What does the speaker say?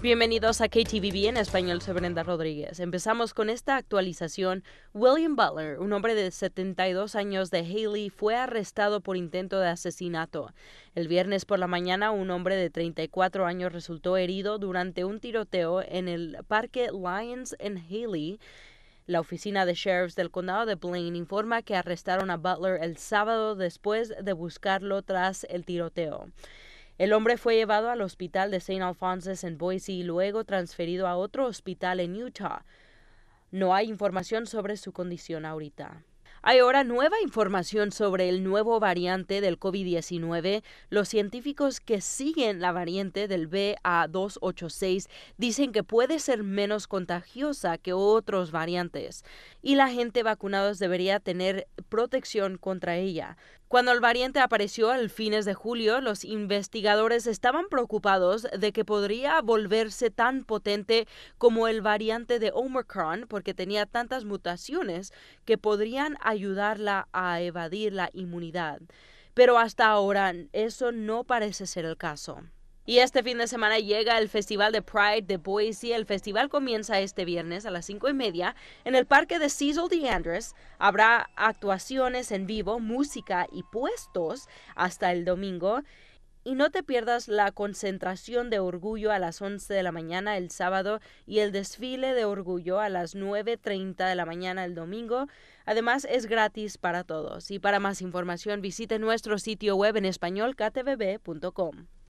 Bienvenidos a KTVB en español, soy Brenda Rodríguez. Empezamos con esta actualización. William Butler, un hombre de 72 años de Haley, fue arrestado por intento de asesinato. El viernes por la mañana, un hombre de 34 años resultó herido durante un tiroteo en el parque Lions en Haley. La oficina de sheriffs del condado de Blaine informa que arrestaron a Butler el sábado después de buscarlo tras el tiroteo. El hombre fue llevado al hospital de St. Alphonsus en Boise y luego transferido a otro hospital en Utah. No hay información sobre su condición ahorita. Hay ahora nueva información sobre el nuevo variante del COVID-19. Los científicos que siguen la variante del BA286 dicen que puede ser menos contagiosa que otros variantes y la gente vacunada debería tener protección contra ella. Cuando el variante apareció al fines de julio, los investigadores estaban preocupados de que podría volverse tan potente como el variante de Omicron porque tenía tantas mutaciones que podrían ayudarla a evadir la inmunidad. Pero hasta ahora eso no parece ser el caso. Y este fin de semana llega el Festival de Pride de Boise. El festival comienza este viernes a las cinco y media en el parque de Cecil andres Habrá actuaciones en vivo, música y puestos hasta el domingo. Y no te pierdas la concentración de orgullo a las 11 de la mañana el sábado y el desfile de orgullo a las 9.30 de la mañana el domingo. Además es gratis para todos. Y para más información visite nuestro sitio web en español ktvb.com.